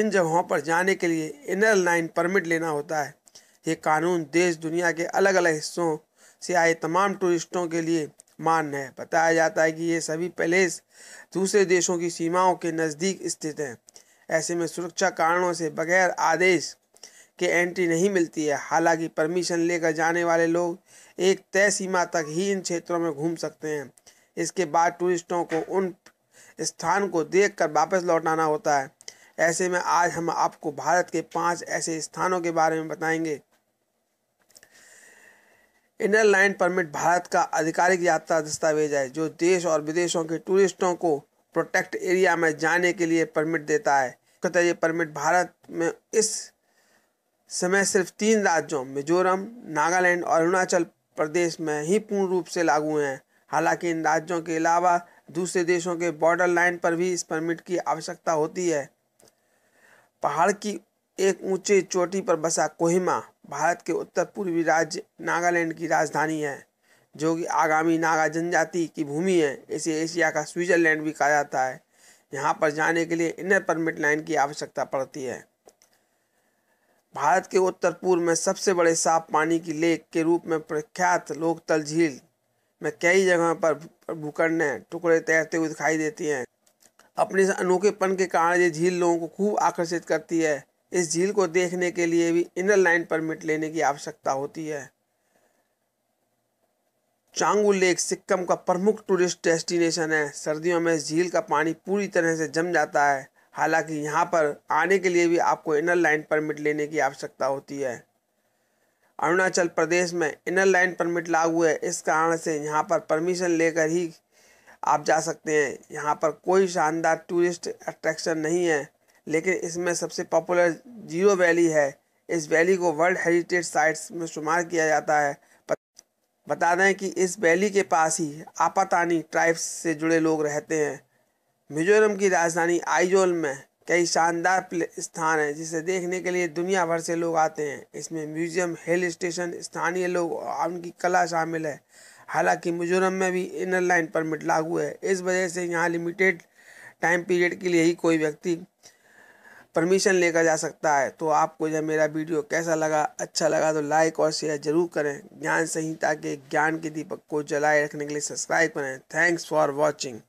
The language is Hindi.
इन जगहों पर जाने के लिए इनर लाइन परमिट लेना होता है ये कानून देश दुनिया के अलग अलग हिस्सों से आए तमाम टूरिस्टों के लिए मान्य है बताया जाता है कि ये सभी पैलेस दूसरे देशों की सीमाओं के नज़दीक स्थित हैं ऐसे में सुरक्षा कारणों से बगैर आदेश के एंट्री नहीं मिलती है हालांकि परमिशन लेकर जाने वाले लोग एक तय सीमा तक ही इन क्षेत्रों में घूम सकते हैं इसके बाद टूरिस्टों को उन स्थान को देख कर वापस लौटाना होता है ऐसे में आज हम आपको भारत के पांच ऐसे स्थानों के बारे में बताएंगे इनर लाइन परमिट भारत का आधिकारिक यात्रा दस्तावेज है जो देश और विदेशों के टूरिस्टों को प्रोटेक्ट एरिया में जाने के लिए परमिट देता है मुख्यतः ये परमिट भारत में इस समय सिर्फ तीन राज्यों मिजोरम नागालैंड और अरुणाचल प्रदेश में ही पूर्ण रूप से लागू हैं हालांकि इन राज्यों के अलावा दूसरे देशों के बॉर्डर लाइन पर भी इस परमिट की आवश्यकता होती है पहाड़ की एक ऊंचे चोटी पर बसा कोहिमा भारत के उत्तर पूर्वी राज्य नागालैंड की राजधानी है जो कि आगामी नागा जनजाति की भूमि है इसे एशिया का स्विट्जरलैंड भी कहा जाता है यहाँ पर जाने के लिए इनर परमिट लाइन की आवश्यकता पड़ती है भारत के उत्तर पूर्व में सबसे बड़े साफ पानी की लेक के रूप में प्रख्यात लोकतल झील में कई जगहों पर भूखंड टुकड़े तैरते हुए दिखाई देती हैं अपने अनोखेपन के कारण ये झील लोगों को खूब आकर्षित करती है इस झील को देखने के लिए भी इनर लाइन परमिट लेने की आवश्यकता होती है चांगू लेक सिक्किम का प्रमुख टूरिस्ट डेस्टिनेशन है सर्दियों में इस झील का पानी पूरी तरह से जम जाता है हालांकि यहाँ पर आने के लिए भी आपको इनर लाइन परमिट लेने की आवश्यकता होती है अरुणाचल प्रदेश में इनर लाइन परमिट लागू है इस कारण से यहाँ पर परमिशन लेकर ही आप जा सकते हैं यहाँ पर कोई शानदार टूरिस्ट अट्रैक्शन नहीं है लेकिन इसमें सबसे पॉपुलर जीरो वैली है इस वैली को वर्ल्ड हेरिटेज साइट्स में शुमार किया जाता है बता दें कि इस वैली के पास ही आपातानी ट्राइब्स से जुड़े लोग रहते हैं मिजोरम की राजधानी आइजोल में कई शानदार स्थान हैं जिसे देखने के लिए दुनिया भर से लोग आते हैं इसमें म्यूजियम हिल स्टेशन स्थानीय लोग और उनकी कला शामिल है हालांकि मिजोरम में भी इनर लाइन परमिट लागू है इस वजह से यहाँ लिमिटेड टाइम पीरियड के लिए ही कोई व्यक्ति परमिशन लेकर जा सकता है तो आपको जब मेरा वीडियो कैसा लगा अच्छा लगा तो लाइक और शेयर जरूर करें ज्ञान संहिता के ज्ञान के दीपक को जलाए रखने के लिए सब्सक्राइब करें थैंक्स फॉर वॉचिंग